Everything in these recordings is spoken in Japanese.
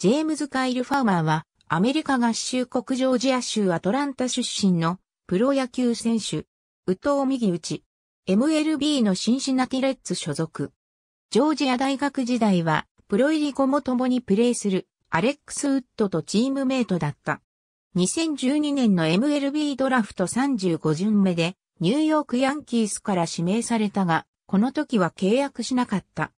ジェームズ・カイル・ファーマーは、アメリカ合衆国ジョージア州アトランタ出身のプロ野球選手、宇藤右打 MLB のシンシナティレッツ所属。ジョージア大学時代は、プロ入り後も共にプレーするアレックス・ウッドとチームメイトだった。2012年の MLB ドラフト35巡目で、ニューヨークヤンキースから指名されたが、この時は契約しなかった。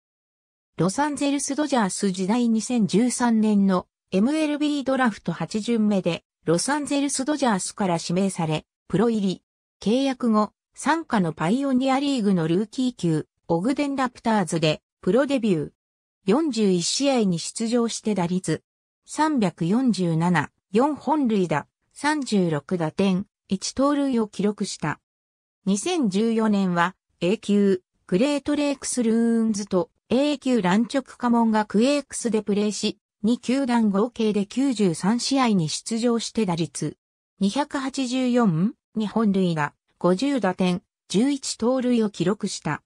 ロサンゼルスドジャース時代2013年の MLB ドラフト8巡目でロサンゼルスドジャースから指名され、プロ入り。契約後、参加のパイオニアリーグのルーキー級、オグデンラプターズでプロデビュー。41試合に出場して打率。347、4本塁打、36打点、1盗塁を記録した。2014年は A 級、グレートレイクスルーンズと A 級乱直家門がクエークスでプレーし、2球団合計で93試合に出場して打率。284、日本塁打、50打点、11盗塁を記録した。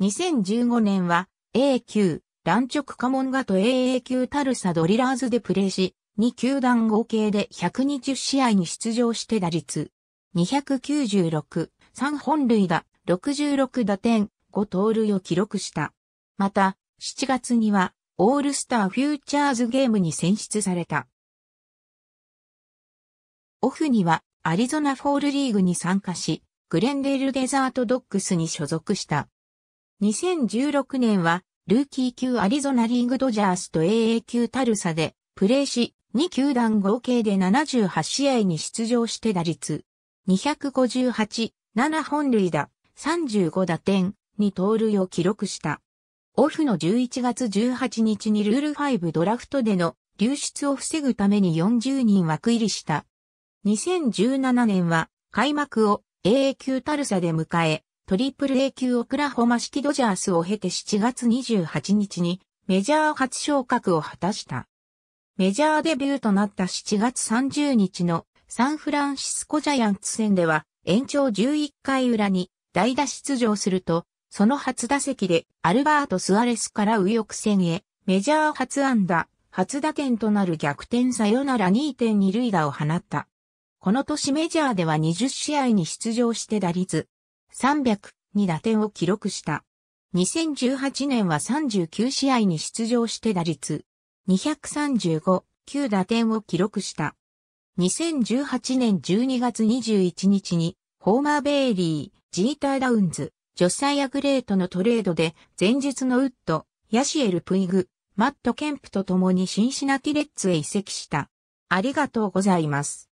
2015年は A 級、乱直家門がと AA 級タルサドリラーズでプレーし、2球団合計で120試合に出場して打率。296、3本塁打、66打点、5盗塁を記録した。また、7月には、オールスターフューチャーズゲームに選出された。オフには、アリゾナフォールリーグに参加し、グレンデールデザートドッグスに所属した。2016年は、ルーキー級アリゾナリーグドジャースと AA 級タルサで、プレーし、2球団合計で78試合に出場して打率。258、7本塁打、35打点、2盗塁を記録した。オフの11月18日にルール5ドラフトでの流出を防ぐために40人枠入りした。2017年は開幕を AA 級タルサで迎え、トリプル A 級オクラホマ式ドジャースを経て7月28日にメジャー初昇格を果たした。メジャーデビューとなった7月30日のサンフランシスコジャイアンツ戦では延長11回裏に代打出場するとその初打席でアルバート・スアレスから右翼戦へメジャー初安打、初打点となる逆転さよなら2.2塁打を放った。この年メジャーでは20試合に出場して打率3 0 2に打点を記録した。2018年は39試合に出場して打率235、9打点を記録した。2018年12月21日にホーマー・ベイリー、ジーター・ダウンズ、ジョサイア・グレートのトレードで、前日のウッド、ヤシエル・プイグ、マット・ケンプと共にシンシナティレッツへ移籍した。ありがとうございます。